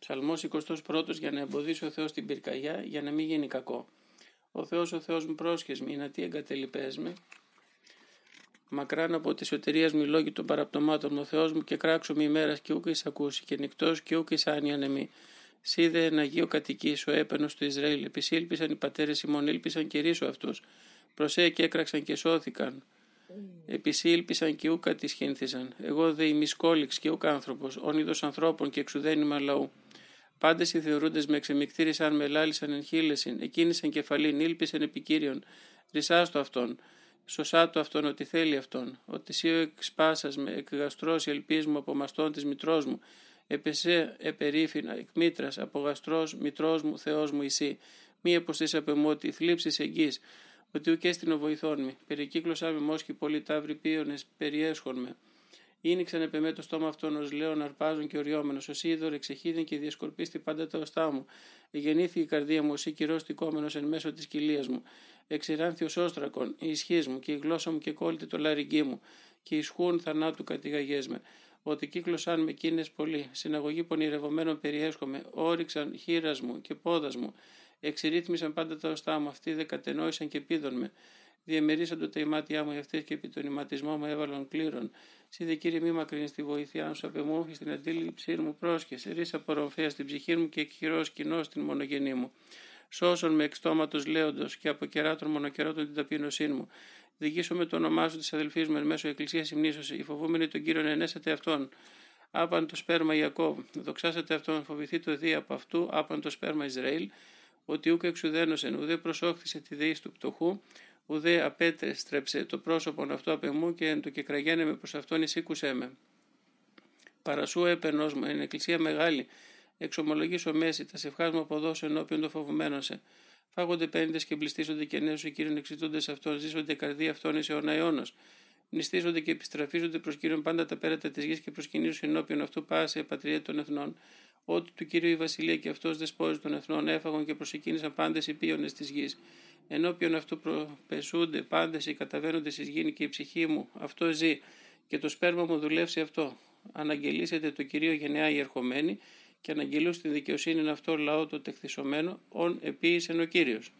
Ψαλμό 21 για να εμποδίσει ο Θεός την πυρκαγιά, για να μην γίνει κακό. Ο Θεός ο Θεός μου πρόσχεσμη, είναι να τι εγκατελειπέ με. Μακράν από τη σωτηρία μου λόγοι των παραπτωμάτων ο Θεός μου και κράξω μη ημέρας και ούκης ακούσει, και νυχτός και ούκης άνοια νεμή. Σίδε ένα γύο κατοικεί ο έπαινο του Ισραήλ. Επισήλπισαν οι πατέρες ημών, ήλπισαν και ρίσου αυτούς. Προσέ και έκραξαν και σώθηκαν ήλπισαν mm. και ούκα τη χύνθησαν. Εγώ δε η και ούκα άνθρωπος, όνειδο ανθρώπων και εξουδένιμα λαού. Πάντες οι θεωρούντες με εξεμικτήρισαν, με λάλησαν εν χείλεσιν, εν κεφαλήν, ήλπισαν επικύριον. το αυτόν, σωσά το αυτόν ότι θέλει αυτόν. Ότι σύ εξ με εκγαστρό ελπί μου από μαστόν της μητρός μου. Επεσέ επερήφινα, εκ μήτρας, από γαστρό μητρός μου, Θεός μου, εσύ. Μη αποστήσα πεμότη, θλίψη εγγύη ότι ουκ έστεινο βοηθών με, περικύκλωσά με μόσχη πολύ ταύρι πίονες, περιέσχον με. Ήνυξαν επεμέ το στόμα αυτών ω λέων αρπάζων και οριόμενος. Ο Σίδωρ εξεχίδεν και διασκορπίστη πάντα τα οστά μου. Εγεννήθη η καρδία μου, η κυρό τικόμενο εν μέσω της κοιλίας μου. Εξηράνθη ω όστρακον, η ισχύς μου και η γλώσσα μου και κόλλητη το λαριγκί μου. Και ισχούν θανάτου κατηγαγές με. Ότι κύκλωσαν με κίνες πολλοί. Συναγωγή πονηρευωμένων περιέσχομαι. Όριξαν χείρας μου και πόδας μου. Εξηρύθμισαν πάντα τα οστά μου, αυτοί δε κατενόησαν και με, Διεμερίσαν το τεϊμάτιά μου για αυτές και επί τον ηματισμό μου έβαλαν κλήρων. Σι δε κύριε, μη μακρύνεις τη βοήθειά σου, απεμόχη στην αντίληψή μου πρόσχεσαι. Ρίσα απορροφέα στην ψυχή μου και εκχυρό κοινός στην μονογενή μου. Σώσον με εξτόματο λέοντος και από κεράτων μονοκεράτων την ταπείνωσή μου. Δικήσω με το όνομά σου της αδελφής μου εν μέσω εκκλησίας υμνήσωση. Οι φοβούμενοι τον κύριο ενέσατε αυτόν. Άπαν το σπέρμα Ιακώβ. Δοξάσατε αυτόν, φοβηθεί το δι από αυτού. Άπαν το σπέρμα Ισραήλ ότι ούκ εξουδένωσεν, ουδέ προσόχθησε τη δεής του πτωχού, ουδέ απέτρεστρεψε το πρόσωπον αυτό απ' εμού και εν το κεκραγένε με προς αυτόν εισήκουσέ με. Παρασού έπαιρνο μου, εν εκκλησία μεγάλη, εξομολογήσω μέση, τα σευχάς μου αποδώσω ενώπιον το φοβουμένο σε. Φάγονται πέντε και μπλιστίζονται και νέους οι κύριων εξητούνται σε αυτόν, ζήσονται καρδία αυτόν εις αιώνα αιώνας. και επιστραφίζονται προς κύριον πάντα τα πέρατα της γης και προ ενώπιον αυτού πάσε πατρίδα των εθνών ότι του κυρίου η βασιλεία και αυτός δεσπόζει των εθνών έφαγων και προσεκίνησαν πάντες οι πίονε της γης. Ενώπιον αυτού προπεσούνται πάντες οι καταβαίνοντε ει γη και η ψυχή μου, αυτό ζει και το σπέρμα μου δουλεύσει αυτό. Αναγγελίσετε το κυρίο γενεά η ερχομένη και αναγγελούν στην δικαιοσύνη αυτό λαό το ον επίησεν ο κύριος.